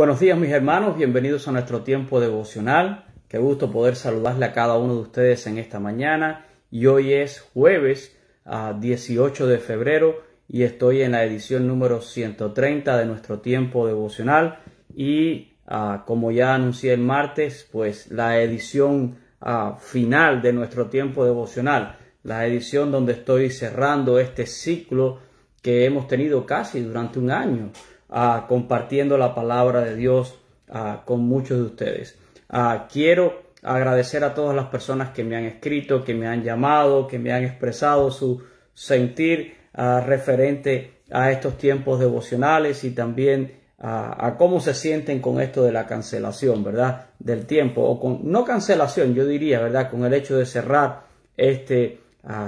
Buenos días mis hermanos, bienvenidos a nuestro tiempo devocional. Qué gusto poder saludarle a cada uno de ustedes en esta mañana. Y hoy es jueves a ah, 18 de febrero y estoy en la edición número 130 de nuestro tiempo devocional. Y ah, como ya anuncié el martes, pues la edición ah, final de nuestro tiempo devocional. La edición donde estoy cerrando este ciclo que hemos tenido casi durante un año Ah, compartiendo la palabra de Dios ah, con muchos de ustedes. Ah, quiero agradecer a todas las personas que me han escrito, que me han llamado, que me han expresado su sentir referente a estos tiempos devocionales y también a, cómo se sienten con esto de la cancelación, ¿verdad? Del tiempo, o con, no cancelación, yo diría, ¿verdad? Con el hecho de cerrar este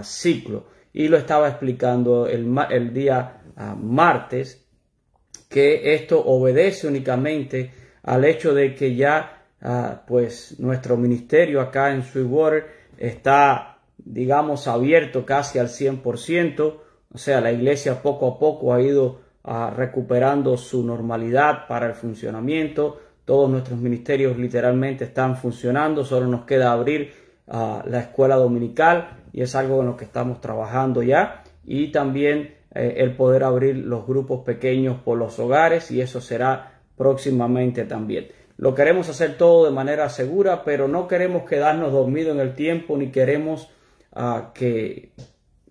ciclo. Y lo estaba explicando el, día martes que esto obedece únicamente al hecho de que ya ah, pues nuestro ministerio acá en Sweetwater está digamos abierto casi al 100%, o sea, la iglesia poco a poco ha ido ah, recuperando su normalidad para el funcionamiento, todos nuestros ministerios literalmente están funcionando, solo nos queda abrir ah, la escuela dominical y es algo en lo que estamos trabajando ya y también eh, el poder abrir los grupos pequeños por los hogares y eso será próximamente también. Lo queremos hacer todo de manera segura, pero no queremos quedarnos dormidos en el tiempo ni queremos ah, que,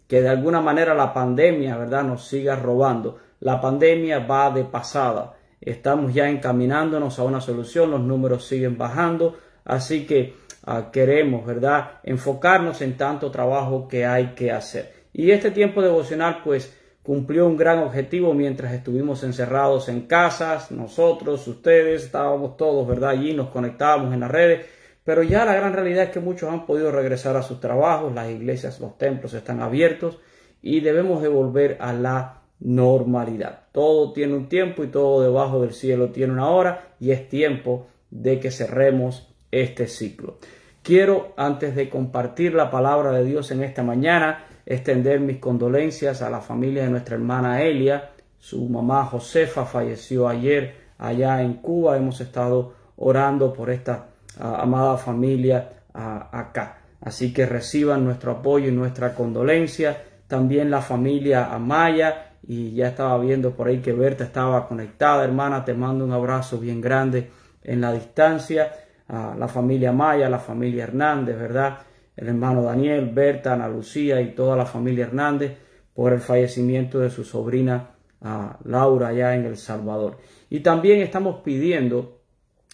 que de alguna manera la pandemia, ¿verdad?, nos siga robando. La pandemia va de pasada. Estamos ya encaminándonos a una solución, los números siguen bajando, así que ah, queremos, ¿verdad?, enfocarnos en tanto trabajo que hay que hacer. Y este tiempo devocional, pues, cumplió un gran objetivo mientras estuvimos encerrados en casas, nosotros, ustedes, estábamos todos, ¿verdad? Allí nos conectábamos en las redes, pero ya la gran realidad es que muchos han podido regresar a sus trabajos, las iglesias, los templos están abiertos y debemos de volver a la normalidad. Todo tiene un tiempo y todo debajo del cielo tiene una hora y es tiempo de que cerremos este ciclo. Quiero, antes de compartir la palabra de Dios en esta mañana, extender mis condolencias a la familia de nuestra hermana Elia. Su mamá Josefa falleció ayer allá en Cuba. Hemos estado orando por esta ah, amada familia ah, acá. Así que reciban nuestro apoyo y nuestra condolencia. También la familia Amaya. Y ya estaba viendo por ahí que Berta estaba conectada. Hermana, te mando un abrazo bien grande en la distancia. a ah, la familia Amaya, la familia Hernández, ¿verdad? el hermano Daniel, Berta, Ana Lucía y toda la familia Hernández por el fallecimiento de su sobrina ah, Laura allá en El Salvador. Y también estamos pidiendo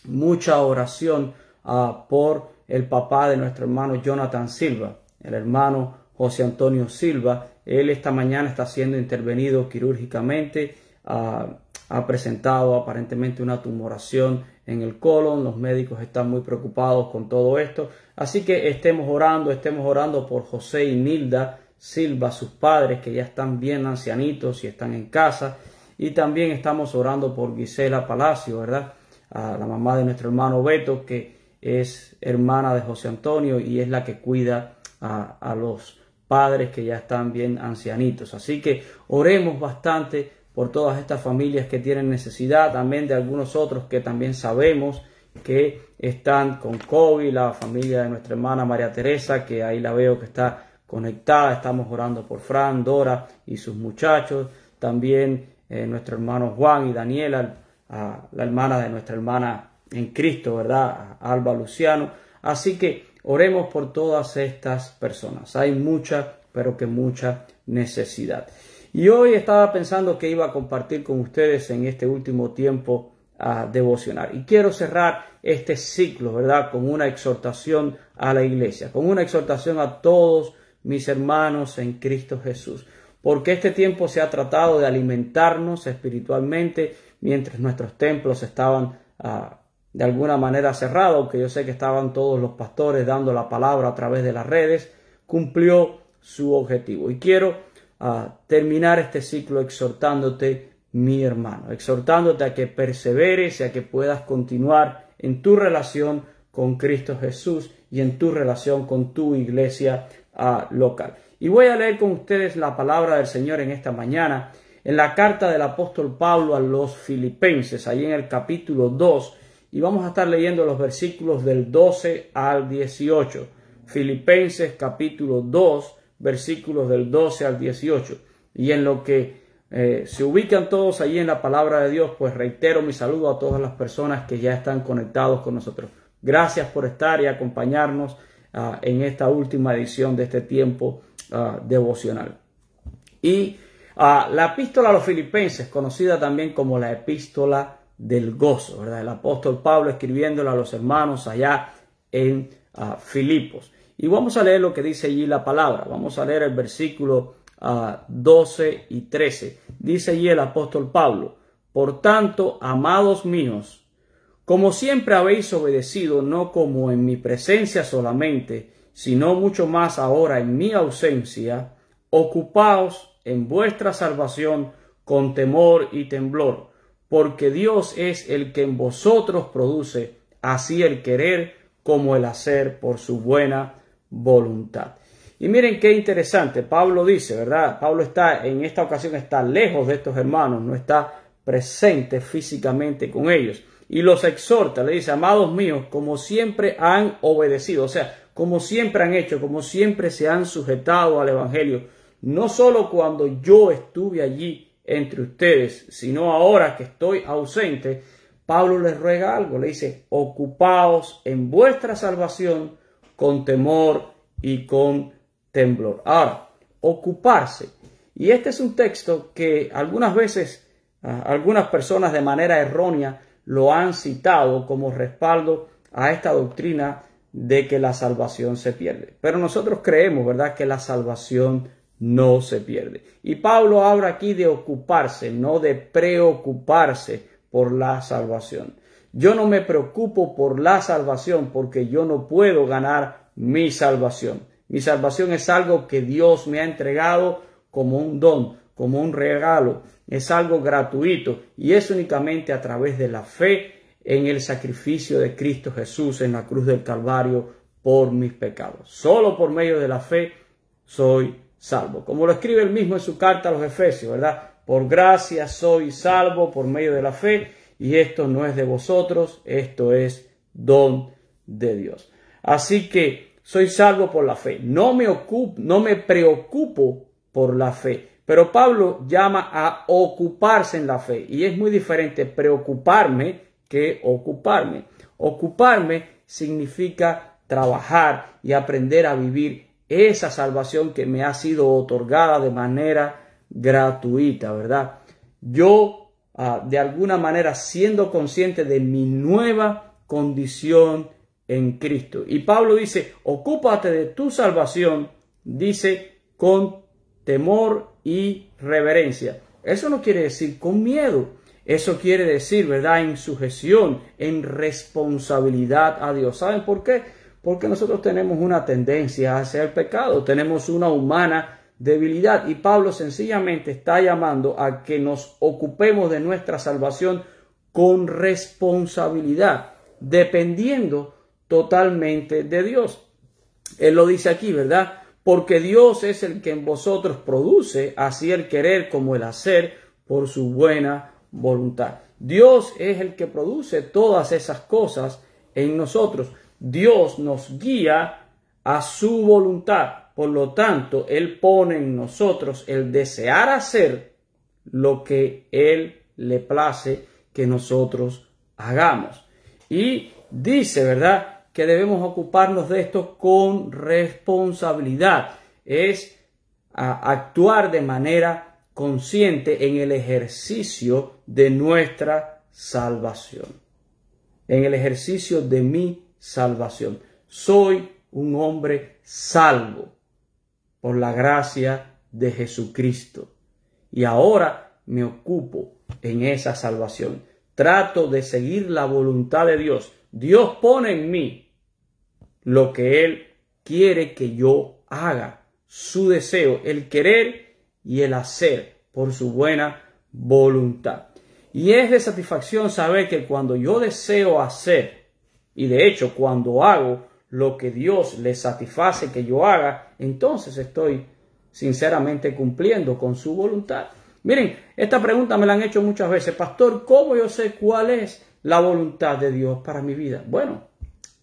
mucha oración ah, por el papá de nuestro hermano Jonathan Silva, el hermano José Antonio Silva. Él esta mañana está siendo intervenido quirúrgicamente, ah, ha presentado aparentemente una tumoración en el colon, los médicos están muy preocupados con todo esto. Así que estemos orando, estemos orando por José y Nilda Silva, sus padres que ya están bien ancianitos y están en casa. Y también estamos orando por Gisela Palacio, ¿verdad? A la mamá de nuestro hermano Beto, que es hermana de José Antonio y es la que cuida a, a los padres que ya están bien ancianitos. Así que oremos bastante por todas estas familias que tienen necesidad, también de algunos otros que también sabemos que están con COVID, la familia de nuestra hermana María Teresa, que ahí la veo que está conectada, estamos orando por Fran, Dora y sus muchachos, también eh, nuestro hermano Juan y Daniela, la hermana de nuestra hermana en Cristo, ¿verdad? Alba Luciano. Así que oremos por todas estas personas. Hay mucha, pero que mucha necesidad. Y hoy estaba pensando que iba a compartir con ustedes en este último tiempo a devocionar. Y quiero cerrar este ciclo, ¿verdad? Con una exhortación a la iglesia, con una exhortación a todos mis hermanos en Cristo Jesús. Porque este tiempo se ha tratado de alimentarnos espiritualmente mientras nuestros templos estaban ah, de alguna manera cerrados, aunque yo sé que estaban todos los pastores dando la palabra a través de las redes, cumplió su objetivo. Y quiero a terminar este ciclo exhortándote, mi hermano, exhortándote a que perseveres y a que puedas continuar en tu relación con Cristo Jesús y en tu relación con tu iglesia ah, local. Y voy a leer con ustedes la palabra del Señor en esta mañana, en la carta del apóstol Pablo a los filipenses, ahí en el capítulo 2, y vamos a estar leyendo los versículos del 12 al 18. Filipenses capítulo 2, versículos del 12 al 18. Y en lo que eh, se ubican todos allí en la palabra de Dios, pues reitero mi saludo a todas las personas que ya están conectados con nosotros. Gracias por estar y acompañarnos ah, en esta última edición de este tiempo ah, devocional. Y a ah, la epístola a los filipenses, conocida también como la epístola del gozo, ¿verdad? El apóstol Pablo escribiéndola a los hermanos allá en Filipos. Y vamos a leer lo que dice allí la palabra. Vamos a leer el versículo a ah, 12 y 13. Dice allí el apóstol Pablo, por tanto, amados míos, como siempre habéis obedecido, no como en mi presencia solamente, sino mucho más ahora en mi ausencia, ocupaos en vuestra salvación con temor y temblor, porque Dios es el que en vosotros produce así el querer como el hacer por su buena voluntad. Y miren qué interesante, Pablo dice, ¿verdad? Pablo está en esta ocasión está lejos de estos hermanos, no está presente físicamente con ellos. Y los exhorta, le dice, amados míos, como siempre han obedecido, o sea, como siempre han hecho, como siempre se han sujetado al Evangelio, no solo cuando yo estuve allí entre ustedes, sino ahora que estoy ausente, Pablo les ruega algo, le dice, ocupaos en vuestra salvación con temor y con temblor. Ahora, ocuparse. Y este es un texto que algunas veces ah, algunas personas de manera errónea lo han citado como respaldo a esta doctrina de que la salvación se pierde. Pero nosotros creemos, ¿verdad?, que la salvación no se pierde. Y Pablo habla aquí de ocuparse, no de preocuparse por la salvación. Yo no me preocupo por la salvación porque yo no puedo ganar mi salvación. Mi salvación es algo que Dios me ha entregado como un don, como un regalo. Es algo gratuito y es únicamente a través de la fe en el sacrificio de Cristo Jesús en la cruz del Calvario por mis pecados. Solo por medio de la fe soy salvo. Como lo escribe el mismo en su carta a los Efesios, ¿verdad? Por gracia soy salvo por medio de la fe y esto no es de vosotros, esto es don de Dios. Así que soy salvo por la fe. No me ocupo, no me preocupo por la fe. Pero Pablo llama a ocuparse en la fe y es muy diferente preocuparme que ocuparme. Ocuparme significa trabajar y aprender a vivir esa salvación que me ha sido otorgada de manera gratuita, ¿verdad? Yo Ah, de alguna manera siendo consciente de mi nueva condición en Cristo. Y Pablo dice, ocúpate de tu salvación, dice, con temor y reverencia. Eso no quiere decir con miedo. Eso quiere decir, ¿verdad? En sujeción, en responsabilidad a Dios. ¿Saben por qué? Porque nosotros tenemos una tendencia hacia el pecado, tenemos una humana debilidad. Y Pablo sencillamente está llamando a que nos ocupemos de nuestra salvación con responsabilidad, dependiendo totalmente de Dios. Él lo dice aquí, ¿verdad? Porque Dios es el que en vosotros produce así el querer como el hacer por su buena voluntad. Dios es el que produce todas esas cosas en nosotros. Dios nos guía a su voluntad. Por lo tanto, Él pone en nosotros el desear hacer lo que Él le place que nosotros hagamos. Y dice, ¿verdad? Que debemos ocuparnos de esto con responsabilidad. Es actuar de manera consciente en el ejercicio de nuestra salvación. En el ejercicio de mi salvación. Soy un hombre salvo por la gracia de Jesucristo. Y ahora me ocupo en esa salvación. Trato de seguir la voluntad de Dios. Dios pone en mí lo que Él quiere que yo haga, su deseo, el querer y el hacer por su buena voluntad. Y es de satisfacción saber que cuando yo deseo hacer, y de hecho cuando hago lo que Dios le satisface que yo haga, entonces estoy sinceramente cumpliendo con su voluntad. Miren, esta pregunta me la han hecho muchas veces, pastor, ¿cómo yo sé cuál es la voluntad de Dios para mi vida? Bueno,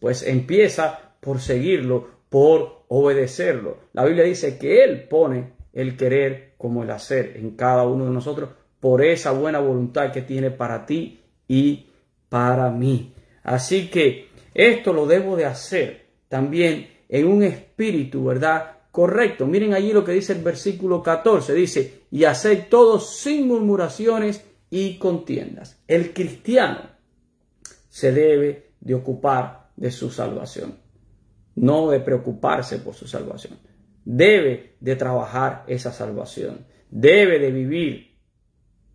pues empieza por seguirlo, por obedecerlo. La Biblia dice que Él pone el querer como el hacer en cada uno de nosotros por esa buena voluntad que tiene para ti y para mí. Así que esto lo debo de hacer también en un espíritu, ¿verdad? Correcto. Miren allí lo que dice el versículo 14. Dice, y hacer todo sin murmuraciones y contiendas. El cristiano se debe de ocupar de su salvación, no de preocuparse por su salvación. Debe de trabajar esa salvación, debe de vivir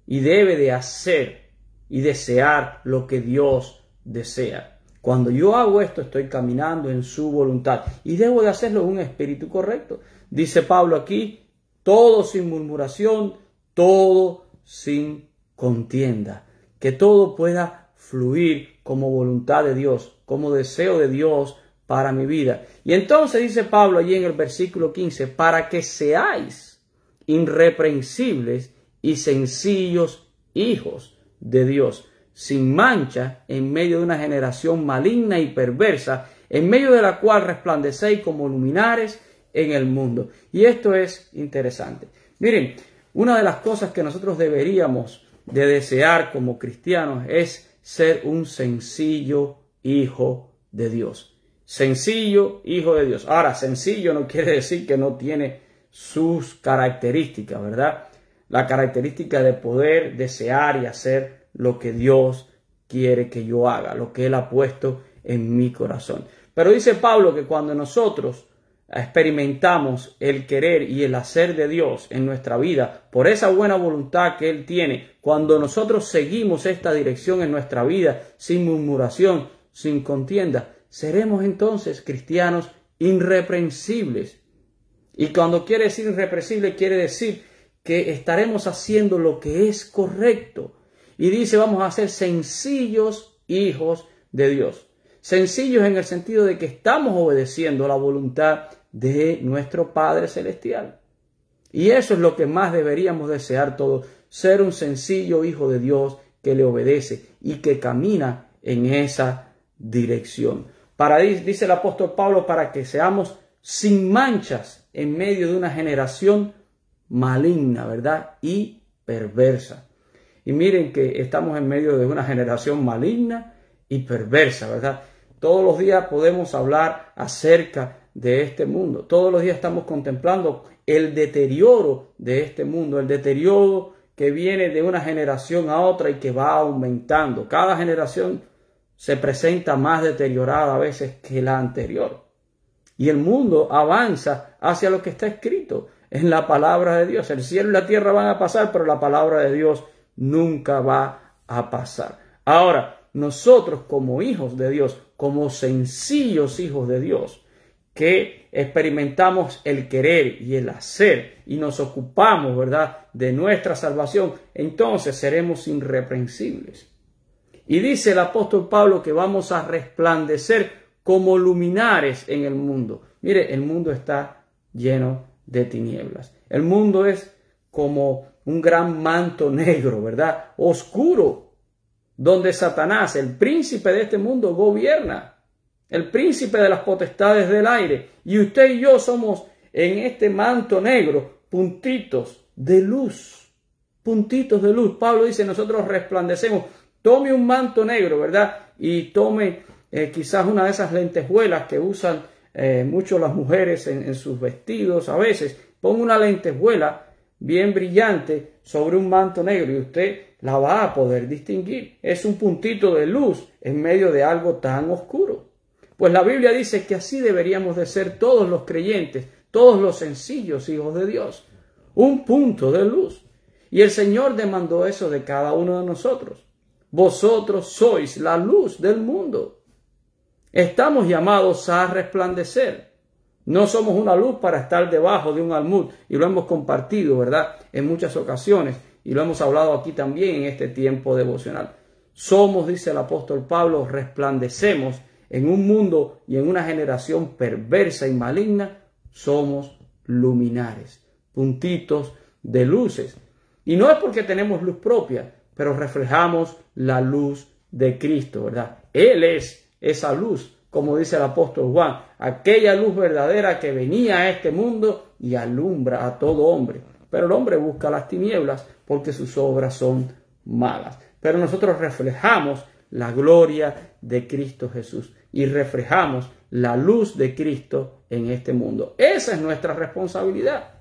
y debe de hacer y desear lo que Dios desea. Cuando yo hago esto, estoy caminando en su voluntad y debo de hacerlo en un espíritu correcto. Dice Pablo aquí, todo sin murmuración, todo sin contienda. Que todo pueda fluir como voluntad de Dios, como deseo de Dios para mi vida. Y entonces dice Pablo allí en el versículo 15, para que seáis irreprensibles y sencillos hijos de Dios sin mancha, en medio de una generación maligna y perversa, en medio de la cual resplandecéis como luminares en el mundo. Y esto es interesante. Miren, una de las cosas que nosotros deberíamos de desear como cristianos es ser un sencillo hijo de Dios. Sencillo hijo de Dios. Ahora, sencillo no quiere decir que no tiene sus características, ¿verdad? La característica de poder desear y hacer lo que Dios quiere que yo haga, lo que Él ha puesto en mi corazón. Pero dice Pablo que cuando nosotros experimentamos el querer y el hacer de Dios en nuestra vida, por esa buena voluntad que Él tiene, cuando nosotros seguimos esta dirección en nuestra vida, sin murmuración, sin contienda, seremos entonces cristianos irreprensibles. Y cuando quiere decir irreprensible, quiere decir que estaremos haciendo lo que es correcto, y dice, vamos a ser sencillos hijos de Dios. Sencillos en el sentido de que estamos obedeciendo la voluntad de nuestro Padre Celestial. Y eso es lo que más deberíamos desear todos, ser un sencillo hijo de Dios que le obedece y que camina en esa dirección. Para, dice el apóstol Pablo, para que seamos sin manchas en medio de una generación maligna, ¿verdad? Y perversa. Y miren que estamos en medio de una generación maligna y perversa, ¿verdad? Todos los días podemos hablar acerca de este mundo. Todos los días estamos contemplando el deterioro de este mundo, el deterioro que viene de una generación a otra y que va aumentando. Cada generación se presenta más deteriorada a veces que la anterior. Y el mundo avanza hacia lo que está escrito en la palabra de Dios. El cielo y la tierra van a pasar, pero la palabra de Dios nunca va a pasar. Ahora, nosotros como hijos de Dios, como sencillos hijos de Dios, que experimentamos el querer y el hacer y nos ocupamos, ¿verdad?, de nuestra salvación, entonces seremos irreprensibles. Y dice el apóstol Pablo que vamos a resplandecer como luminares en el mundo. Mire, el mundo está lleno de tinieblas. El mundo es como un gran manto negro, ¿verdad? Oscuro, donde Satanás, el príncipe de este mundo, gobierna, el príncipe de las potestades del aire. Y usted y yo somos en este manto negro, puntitos de luz, puntitos de luz. Pablo dice, nosotros resplandecemos. Tome un manto negro, ¿verdad? Y tome eh, quizás una de esas lentejuelas que usan eh, mucho las mujeres en, sus vestidos a veces. Ponga una lentejuela bien brillante sobre un manto negro y usted la va a poder distinguir. Es un puntito de luz en medio de algo tan oscuro. Pues la Biblia dice que así deberíamos de ser todos los creyentes, todos los sencillos hijos de Dios. Un punto de luz. Y el Señor demandó eso de cada uno de nosotros. Vosotros sois la luz del mundo. Estamos llamados a resplandecer no somos una luz para estar debajo de un almud y lo hemos compartido, ¿verdad? En muchas ocasiones y lo hemos hablado aquí también en este tiempo devocional. Somos, dice el apóstol Pablo, resplandecemos en un mundo y en una generación perversa y maligna, somos luminares, puntitos de luces. Y no es porque tenemos luz propia, pero reflejamos la luz de Cristo, ¿verdad? Él es esa luz como dice el apóstol Juan, aquella luz verdadera que venía a este mundo y alumbra a todo hombre. Pero el hombre busca las tinieblas porque sus obras son malas. Pero nosotros reflejamos la gloria de Cristo Jesús y reflejamos la luz de Cristo en este mundo. Esa es nuestra responsabilidad.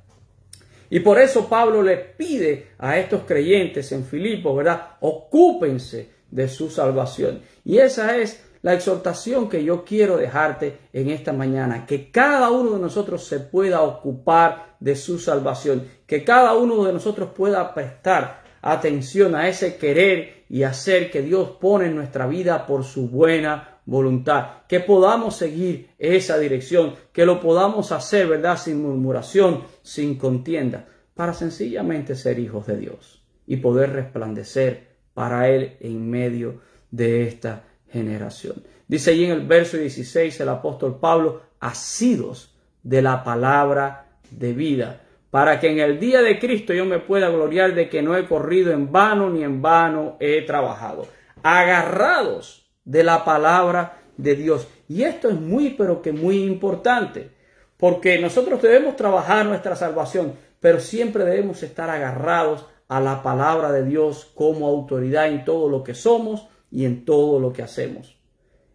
Y por eso Pablo le pide a estos creyentes en Filipo, ¿verdad? Ocúpense de su salvación. Y esa es la exhortación que yo quiero dejarte en esta mañana, que cada uno de nosotros se pueda ocupar de su salvación, que cada uno de nosotros pueda prestar atención a ese querer y hacer que Dios pone en nuestra vida por su buena voluntad, que podamos seguir esa dirección, que lo podamos hacer, ¿verdad? Sin murmuración, sin contienda, para sencillamente ser hijos de Dios y poder resplandecer para Él en medio de esta generación. Dice allí en el verso 16 el apóstol Pablo, asidos de la palabra de vida, para que en el día de Cristo yo me pueda gloriar de que no he corrido en vano ni en vano he trabajado. Agarrados de la palabra de Dios. Y esto es muy, pero que muy importante, porque nosotros debemos trabajar nuestra salvación, pero siempre debemos estar agarrados a la palabra de Dios como autoridad en todo lo que somos, y en todo lo que hacemos.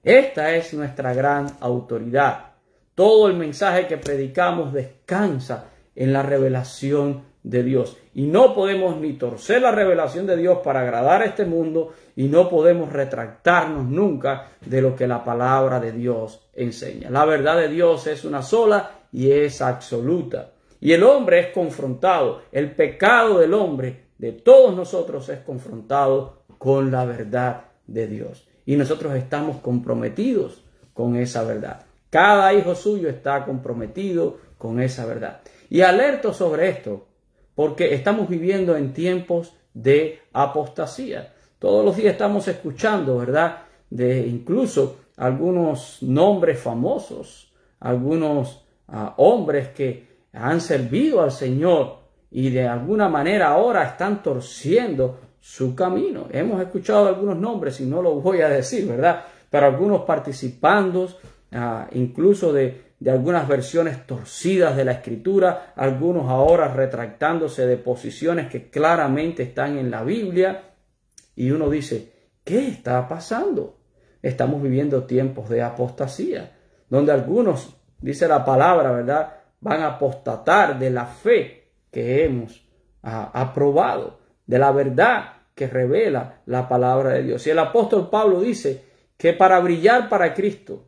Esta es nuestra gran autoridad. Todo el mensaje que predicamos descansa en la revelación de Dios. Y no podemos ni torcer la revelación de Dios para agradar a este mundo y no podemos retractarnos nunca de lo que la palabra de Dios enseña. La verdad de Dios es una sola y es absoluta. Y el hombre es confrontado, el pecado del hombre, de todos nosotros, es confrontado con la verdad de Dios. Y nosotros estamos comprometidos con esa verdad. Cada hijo suyo está comprometido con esa verdad. Y alerto sobre esto, porque estamos viviendo en tiempos de apostasía. Todos los días estamos escuchando, ¿verdad? De incluso algunos nombres famosos, algunos ah, hombres que han servido al Señor y de alguna manera ahora están torciendo su camino. Hemos escuchado algunos nombres y no los voy a decir, ¿verdad? Pero algunos participando ah, incluso de, algunas versiones torcidas de la escritura, algunos ahora retractándose de posiciones que claramente están en la Biblia. Y uno dice, ¿qué está pasando? Estamos viviendo tiempos de apostasía, donde algunos, dice la palabra, ¿verdad? Van a apostatar de la fe que hemos ah, aprobado de la verdad que revela la palabra de Dios. Y el apóstol Pablo dice que para brillar para Cristo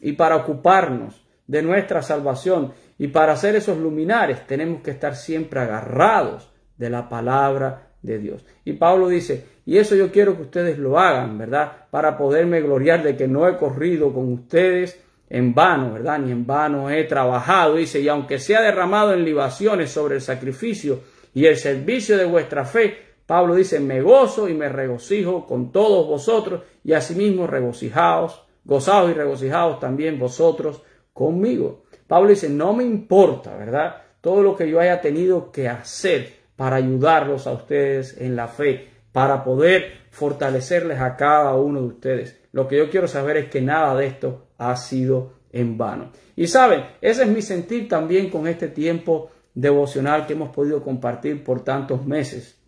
y para ocuparnos de nuestra salvación y para hacer esos luminares tenemos que estar siempre agarrados de la palabra de Dios. Y Pablo dice, y eso yo quiero que ustedes lo hagan, ¿verdad? Para poderme gloriar de que no he corrido con ustedes en vano, ¿verdad? Ni en vano he trabajado, dice, y aunque sea derramado en libaciones sobre el sacrificio, y el servicio de vuestra fe. Pablo dice, me gozo y me regocijo con todos vosotros y asimismo regocijaos, gozaos y regocijaos también vosotros conmigo. Pablo dice, no me importa, ¿verdad? Todo lo que yo haya tenido que hacer para ayudarlos a ustedes en la fe, para poder fortalecerles a cada uno de ustedes. Lo que yo quiero saber es que nada de esto ha sido en vano. Y saben, ese es mi sentir también con este tiempo devocional que hemos podido compartir por tantos meses.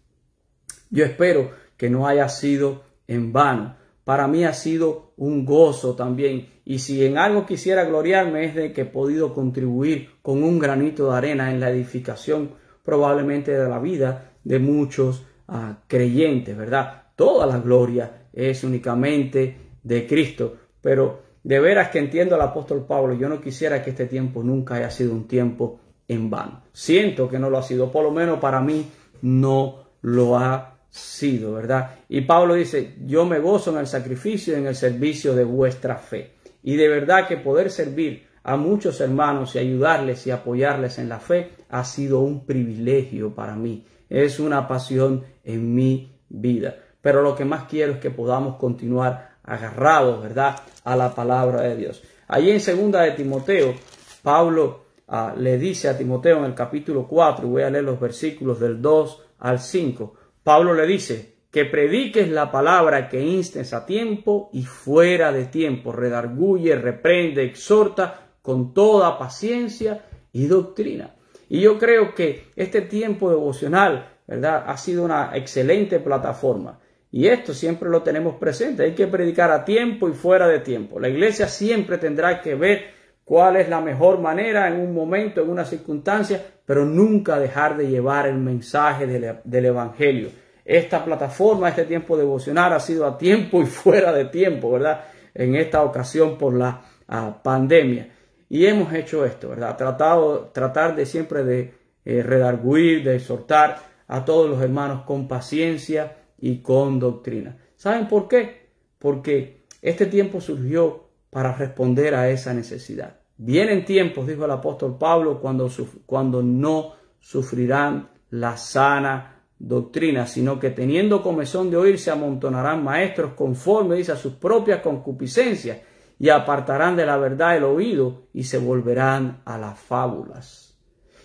Yo espero que no haya sido en vano. Para mí ha sido un gozo también. Y si en algo quisiera gloriarme es de que he podido contribuir con un granito de arena en la edificación probablemente de la vida de muchos ah, creyentes, ¿verdad? Toda la gloria es únicamente de Cristo. Pero de veras que entiendo al apóstol Pablo, yo no quisiera que este tiempo nunca haya sido un tiempo en vano. Siento que no lo ha sido, por lo menos para mí no lo ha sido, ¿verdad? Y Pablo dice, yo me gozo en el sacrificio y en el servicio de vuestra fe. Y de verdad que poder servir a muchos hermanos y ayudarles y apoyarles en la fe ha sido un privilegio para mí. Es una pasión en mi vida. Pero lo que más quiero es que podamos continuar agarrados, ¿verdad? A la palabra de Dios. Allí en segunda de Timoteo, Pablo Ah, le dice a Timoteo en el capítulo 4, voy a leer los versículos del 2 al 5, Pablo le dice que prediques la palabra que instes a tiempo y fuera de tiempo, redarguye, reprende, exhorta con toda paciencia y doctrina. Y yo creo que este tiempo devocional, ¿verdad? Ha sido una excelente plataforma. Y esto siempre lo tenemos presente. Hay que predicar a tiempo y fuera de tiempo. La iglesia siempre tendrá que ver cuál es la mejor manera en un momento, en una circunstancia, pero nunca dejar de llevar el mensaje e, del, Evangelio. Esta plataforma, este tiempo devocional ha sido a tiempo y fuera de tiempo, ¿verdad? En esta ocasión por la ah, pandemia. Y hemos hecho esto, ¿verdad? Tratado, tratar de siempre de eh, redarguir, de exhortar a todos los hermanos con paciencia y con doctrina. ¿Saben por qué? Porque este tiempo surgió para responder a esa necesidad. Vienen tiempos, dijo el apóstol Pablo, cuando, cuando no sufrirán la sana doctrina, sino que teniendo comezón de oír se amontonarán maestros conforme, dice, a sus propias concupiscencias y apartarán de la verdad el oído y se volverán a las fábulas.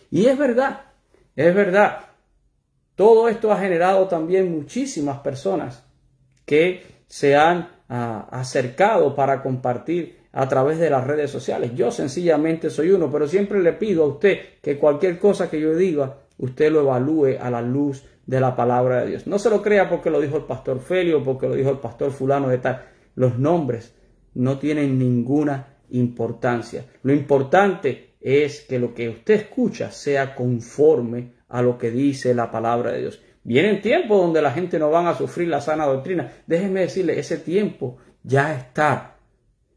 Y es verdad, es verdad. Todo esto ha generado también muchísimas personas que se han Ah, acercado para compartir a través de las redes sociales. Yo sencillamente soy uno, pero siempre le pido a usted que cualquier cosa que yo diga, usted lo evalúe a la luz de la palabra de Dios. No se lo crea porque lo dijo el pastor Felio, porque lo dijo el pastor fulano de tal. Los nombres no tienen ninguna importancia. Lo importante es que lo que usted escucha sea conforme a lo que dice la palabra de Dios el tiempo donde la gente no van a sufrir la sana doctrina. Déjenme decirle, ese tiempo ya está.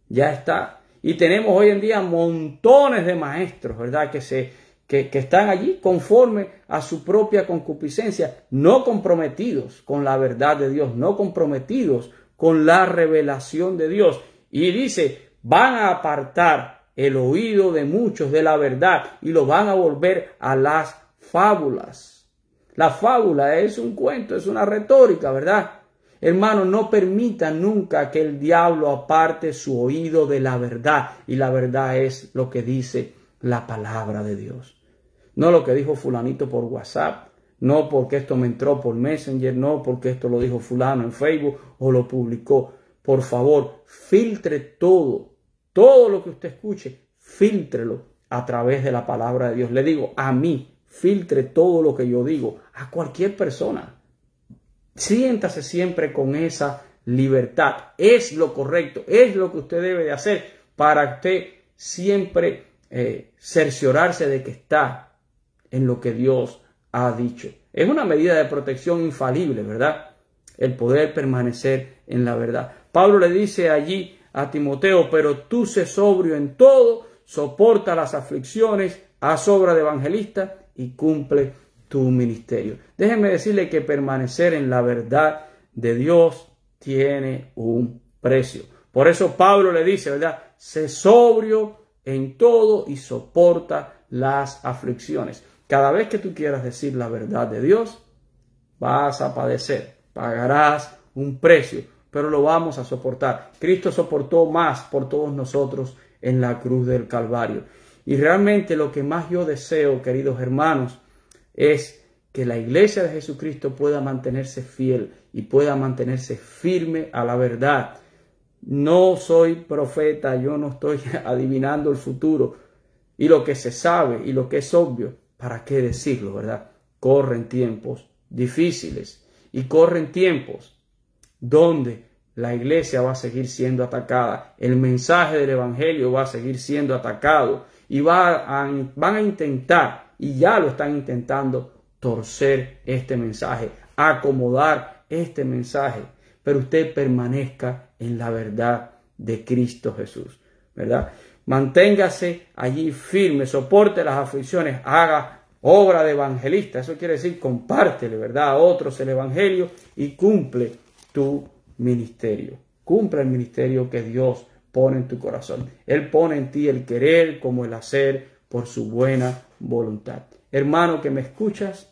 Ya está. Y tenemos hoy en día montones de maestros, ¿verdad? Que se que están allí conforme a su propia concupiscencia, no comprometidos con la verdad de Dios, no comprometidos con la revelación de Dios. Y dice, van a apartar el oído de muchos de la verdad y lo van a volver a las fábulas. La fábula es un cuento, es una retórica, ¿verdad? Hermano, no permita nunca que el diablo aparte su oído de la verdad. Y la verdad es lo que dice la palabra de Dios. No lo que dijo fulanito por WhatsApp, no porque esto me entró por Messenger, no porque esto lo dijo fulano en Facebook o lo publicó. Por favor, filtre todo, todo lo que usted escuche, filtrelo a través de la palabra de Dios. Le digo, a mí filtre todo lo que yo digo a cualquier persona. Siéntase siempre con esa libertad. Es lo correcto, es lo que usted debe de hacer para usted siempre eh, cerciorarse de que está en lo que Dios ha dicho. Es una medida de protección infalible, ¿verdad? El poder permanecer en la verdad. Pablo le dice allí a Timoteo, pero tú se sobrio en todo, soporta las aflicciones, haz obra de evangelista y cumple tu ministerio. Déjenme decirle que permanecer en la verdad de Dios tiene un precio. Por eso Pablo le dice, ¿verdad? Sé sobrio en todo y soporta las aflicciones. Cada vez que tú quieras decir la verdad de Dios, vas a padecer, pagarás un precio, pero lo vamos a soportar. Cristo soportó más por todos nosotros en la cruz del Calvario. Y realmente lo que más yo deseo, queridos hermanos, es que la iglesia de Jesucristo pueda mantenerse fiel y pueda mantenerse firme a la verdad. No soy profeta, yo no estoy adivinando el futuro y lo que se sabe y lo que es obvio, ¿para qué decirlo, verdad? Corren tiempos difíciles y corren tiempos donde la iglesia va a seguir siendo atacada, el mensaje del Evangelio va a seguir siendo atacado y van a intentar, y ya lo están intentando, torcer este mensaje, acomodar este mensaje. Pero usted permanezca en la verdad de Cristo Jesús, ¿verdad? Manténgase allí firme, soporte las aflicciones, haga obra de evangelista. Eso quiere decir compártele, ¿verdad? A otros el evangelio y cumple tu ministerio. Cumple el ministerio que Dios pone en tu corazón. Él pone en ti el querer como el hacer por su buena voluntad. Hermano que me escuchas,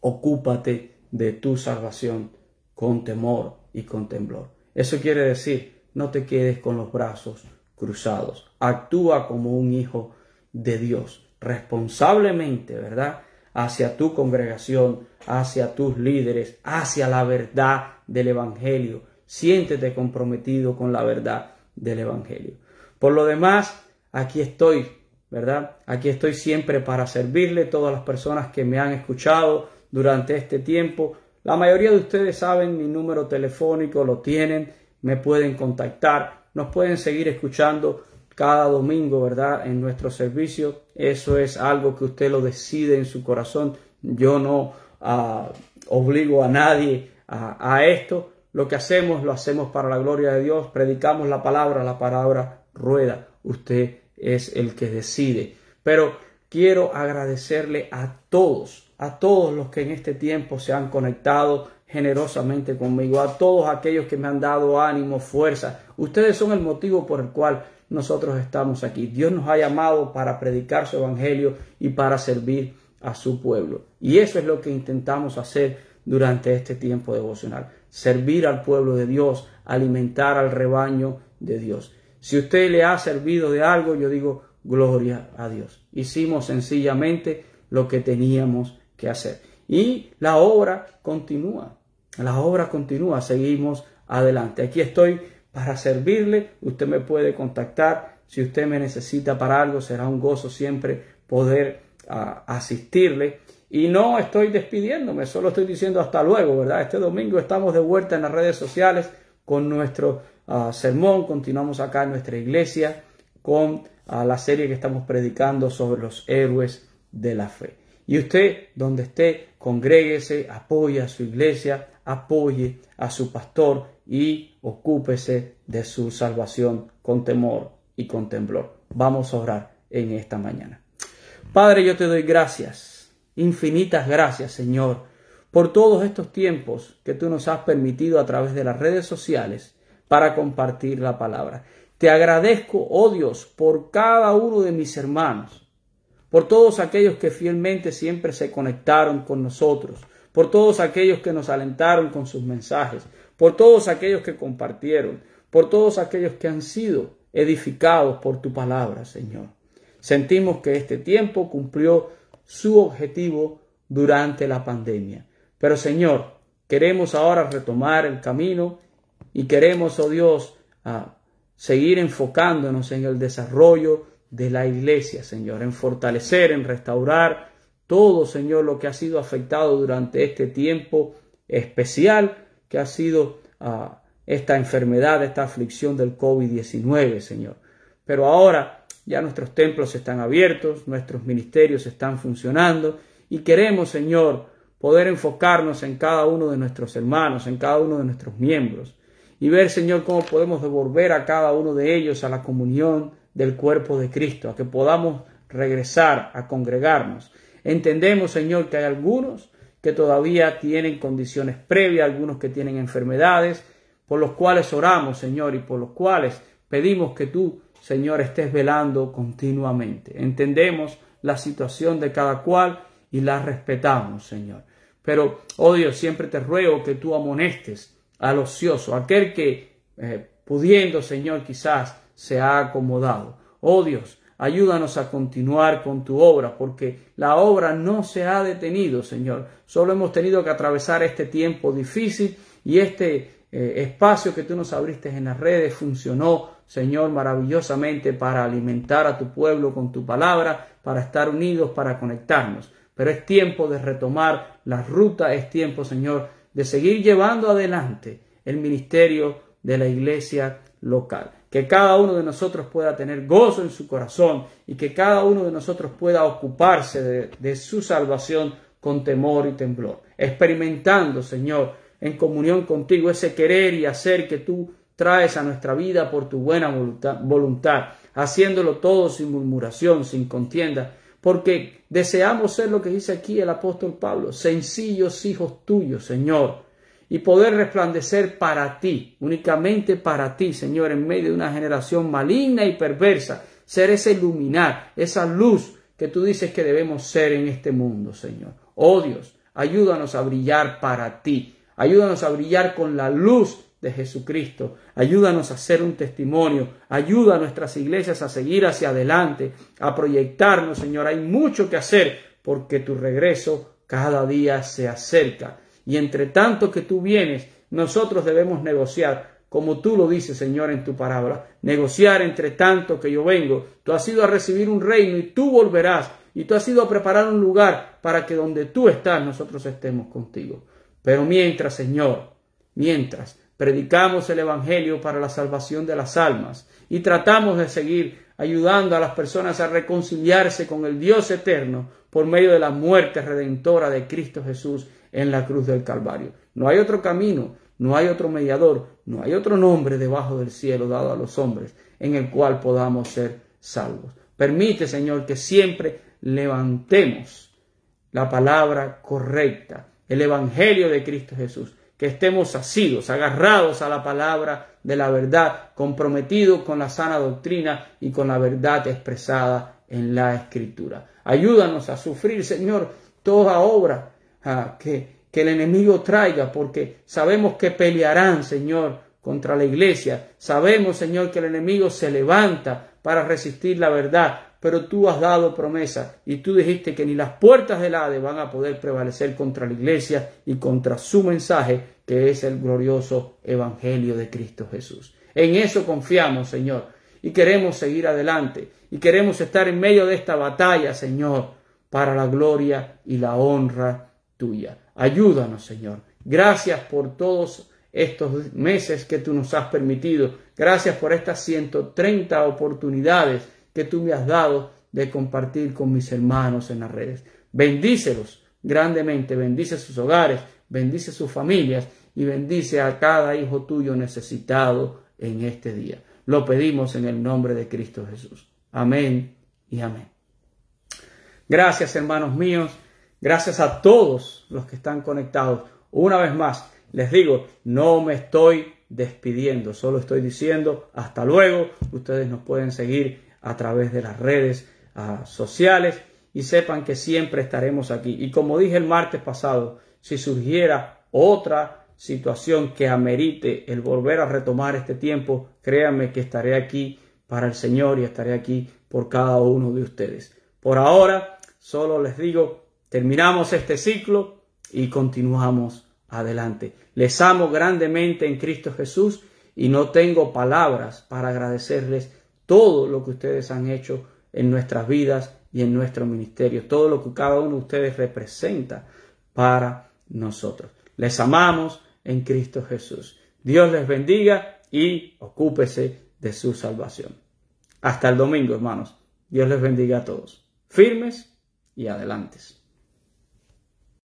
ocúpate de tu salvación con temor y con temblor. Eso quiere decir, no te quedes con los brazos cruzados. Actúa como un hijo de Dios, responsablemente, ¿verdad? Hacia tu congregación, hacia tus líderes, hacia la verdad del Evangelio. Siéntete comprometido con la verdad del Evangelio. Por lo demás, aquí estoy, ¿verdad? Aquí estoy siempre para servirle a todas las personas que me han escuchado durante este tiempo. La mayoría de ustedes saben mi número telefónico, lo tienen, me pueden contactar, nos pueden seguir escuchando cada domingo, ¿verdad? En nuestro servicio. Eso es algo que usted lo decide en su corazón. Yo no ah, obligo a nadie a esto, lo que hacemos, lo hacemos para la gloria de Dios. Predicamos la palabra, la palabra rueda. Usted es el que decide. Pero quiero agradecerle a todos, a todos los que en este tiempo se han conectado generosamente conmigo, a todos aquellos que me han dado ánimo, fuerza. Ustedes son el motivo por el cual nosotros estamos aquí. Dios nos ha llamado para predicar su evangelio y para servir a su pueblo. Y eso es lo que intentamos hacer durante este tiempo devocional servir al pueblo de Dios, alimentar al rebaño de Dios. Si usted le ha servido de algo, yo digo, gloria a Dios. Hicimos sencillamente lo que teníamos que hacer. Y la obra continúa, la obra continúa, seguimos adelante. Aquí estoy para servirle, usted me puede contactar, si usted me necesita para algo, será un gozo siempre poder ah, asistirle y no estoy despidiéndome, solo estoy diciendo hasta luego, ¿verdad? Este domingo estamos de vuelta en las redes sociales con nuestro ah, sermón, continuamos acá en nuestra iglesia con ah, la serie que estamos predicando sobre los héroes de la fe. Y usted, donde esté, congréguese, apoye a su iglesia, apoye a su pastor y ocúpese de su salvación con temor y con temblor. Vamos a orar en esta mañana. Padre, yo te doy gracias Infinitas gracias, Señor, por todos estos tiempos que tú nos has permitido a través de las redes sociales para compartir la palabra. Te agradezco, oh Dios, por cada uno de mis hermanos, por todos aquellos que fielmente siempre se conectaron con nosotros, por todos aquellos que nos alentaron con sus mensajes, por todos aquellos que compartieron, por todos aquellos que han sido edificados por tu palabra, Señor. Sentimos que este tiempo cumplió su objetivo durante la pandemia. Pero Señor, queremos ahora retomar el camino y queremos, oh Dios, a ah, seguir enfocándonos en el desarrollo de la iglesia, Señor, en fortalecer, en restaurar todo, Señor, lo que ha sido afectado durante este tiempo especial que ha sido ah, esta enfermedad, esta aflicción del COVID-19, Señor. Pero ahora ya nuestros templos están abiertos, nuestros ministerios están funcionando y queremos, Señor, poder enfocarnos en cada uno de nuestros hermanos, en cada uno de nuestros miembros y ver, Señor, cómo podemos devolver a cada uno de ellos a la comunión del cuerpo de Cristo, a que podamos regresar a congregarnos. Entendemos, Señor, que hay algunos que todavía tienen condiciones previas, algunos que tienen enfermedades, por los cuales oramos, Señor, y por los cuales pedimos que tú Señor, estés velando continuamente. Entendemos la situación de cada cual y la respetamos, Señor. Pero, oh Dios, siempre te ruego que tú amonestes al ocioso, aquel que, eh, pudiendo, Señor, quizás se ha acomodado. Oh Dios, ayúdanos a continuar con tu obra, porque la obra no se ha detenido, Señor. Solo hemos tenido que atravesar este tiempo difícil y este eh, espacio que tú nos abriste en las redes funcionó Señor, maravillosamente para alimentar a tu pueblo con tu palabra, para estar unidos, para conectarnos. Pero es tiempo de retomar la ruta, es tiempo, Señor, de seguir llevando adelante el ministerio de la iglesia local. Que cada uno de nosotros pueda tener gozo en su corazón y que cada uno de nosotros pueda ocuparse de, de su salvación con temor y temblor, experimentando, Señor, en comunión contigo ese querer y hacer que tú traes a nuestra vida por tu buena voluntad, haciéndolo todo sin murmuración, sin contienda, porque deseamos ser lo que dice aquí el apóstol Pablo, sencillos hijos tuyos, Señor, y poder resplandecer para ti, únicamente para ti, Señor, en medio de una generación maligna y perversa, ser ese iluminar, esa luz que tú dices que debemos ser en este mundo, Señor. Oh Dios, ayúdanos a brillar para ti, ayúdanos a brillar con la luz de Jesucristo. Ayúdanos a hacer un testimonio. Ayuda a nuestras iglesias a seguir hacia adelante, a proyectarnos, Señor. Hay mucho que hacer porque tu regreso cada día se acerca. Y entre tanto que tú vienes, nosotros debemos negociar, como tú lo dices, Señor, en tu palabra. Negociar entre tanto que yo vengo. Tú has ido a recibir un reino y tú volverás. Y tú has ido a preparar un lugar para que donde tú estás nosotros estemos contigo. Pero mientras, Señor, mientras predicamos el Evangelio para la salvación de las almas y tratamos de seguir ayudando a las personas a reconciliarse con el Dios eterno por medio de la muerte redentora de Cristo Jesús en la cruz del Calvario. No hay otro camino, no hay otro mediador, no hay otro nombre debajo del cielo dado a los hombres en el cual podamos ser salvos. Permite, Señor, que siempre levantemos la palabra correcta, el Evangelio de Cristo Jesús, que estemos asidos, agarrados a la palabra de la verdad, comprometidos con la sana doctrina y con la verdad expresada en la escritura. Ayúdanos a sufrir, Señor, toda obra ah, que, que el enemigo traiga, porque sabemos que pelearán, Señor, contra la iglesia. Sabemos, Señor, que el enemigo se levanta para resistir la verdad, pero tú has dado promesa y tú dijiste que ni las puertas del Hade van a poder prevalecer contra la iglesia y contra su mensaje, que es el glorioso Evangelio de Cristo Jesús. En eso confiamos, Señor, y queremos seguir adelante y queremos estar en medio de esta batalla, Señor, para la gloria y la honra tuya. Ayúdanos, Señor. Gracias por todos estos meses que tú nos has permitido. Gracias por estas 130 oportunidades que tú me has dado de compartir con mis hermanos en las redes. Bendícelos grandemente, bendice sus hogares, bendice sus familias y bendice a cada hijo tuyo necesitado en este día. Lo pedimos en el nombre de Cristo Jesús. Amén y amén. Gracias hermanos míos, gracias a todos los que están conectados. Una vez más, les digo, no me estoy despidiendo, solo estoy diciendo hasta luego. Ustedes nos pueden seguir a través de las redes ah, sociales y sepan que siempre estaremos aquí. Y como dije el martes pasado, si surgiera otra situación que amerite el volver a retomar este tiempo, créanme que estaré aquí para el Señor y estaré aquí por cada uno de ustedes. Por ahora, solo les digo, terminamos este ciclo y continuamos adelante. Les amo grandemente en Cristo Jesús y no tengo palabras para agradecerles todo lo que ustedes han hecho en nuestras vidas y en nuestro ministerio, todo lo que cada uno de ustedes representa para nosotros. Les amamos en Cristo Jesús. Dios les bendiga y ocúpese de su salvación. Hasta el domingo, hermanos. Dios les bendiga a todos. Firmes y adelantes.